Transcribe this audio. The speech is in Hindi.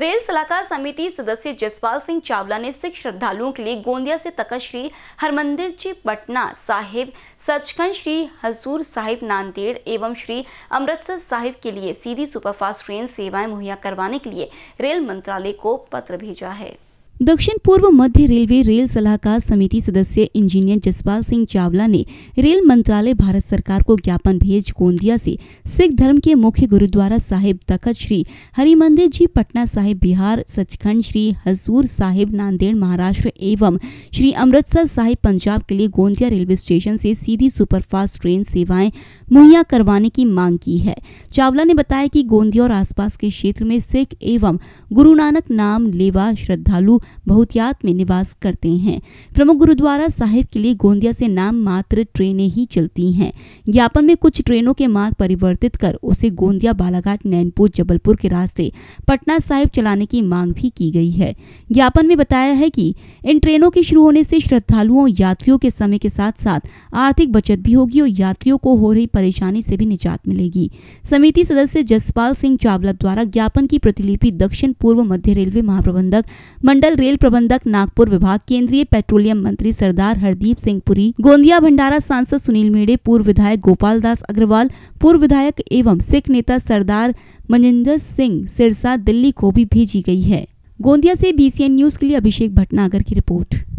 रेल सलाहकार समिति सदस्य जसपाल सिंह चावला ने सिख श्रद्धालुओं के लिए गोंदिया से तक श्री हरमंदिर जी पटना साहिब सचखंड श्री हजूर साहिब नांदेड़ एवं श्री अमृतसर साहिब के लिए सीधी सुपरफास्ट ट्रेन सेवाएं मुहैया करवाने के लिए रेल मंत्रालय को पत्र भेजा है दक्षिण पूर्व मध्य रेलवे रेल सलाहकार समिति सदस्य इंजीनियर जसपाल सिंह चावला ने रेल मंत्रालय भारत सरकार को ज्ञापन भेज गोंदिया से सिख धर्म के मुख्य गुरुद्वारा साहिब तखत श्री हरिमंदिर जी पटना साहिब बिहार सचखंड श्री हजूर साहिब नांदेड़ महाराष्ट्र एवं श्री अमृतसर साहिब पंजाब के लिए गोंदिया रेलवे स्टेशन से सीधी सुपरफास्ट ट्रेन सेवाएं मुहैया करवाने की मांग की है चावला ने बताया कि गोंदिया और आसपास के क्षेत्र में सिख एवं गुरु नानक नाम लेवा श्रद्धालु बहुतियात में निवास करते हैं प्रमुख गुरुद्वारा साहिब के लिए गोंदिया से नाम मात्र ट्रेनें ही चलती हैं ज्ञापन में कुछ ट्रेनों के मार्ग परिवर्तित कर उसे गोंदिया बालाघाट नैनपुर जबलपुर के रास्ते पटना साहिब चलाने की मांग भी की गई है ज्ञापन में बताया है कि इन ट्रेनों के शुरू होने से श्रद्धालुओं यात्रियों के समय के साथ साथ आर्थिक बचत भी होगी और यात्रियों को हो रही परेशानी से भी निजात मिलेगी समिति सदस्य जसपाल सिंह चावला द्वारा ज्ञापन की प्रतिलिपि दक्षिण पूर्व मध्य रेलवे महाप्रबंधक मंडल रेल प्रबंधक नागपुर विभाग केंद्रीय पेट्रोलियम मंत्री सरदार हरदीप सिंह पुरी गोंदिया भंडारा सांसद सुनील मेड़े पूर्व विधायक गोपाल दास अग्रवाल पूर्व विधायक एवं सिख नेता सरदार मनिंदर सिंह सिरसा दिल्ली को भी भेजी गई है गोंदिया से बीसीएन न्यूज के लिए अभिषेक भटनागर की रिपोर्ट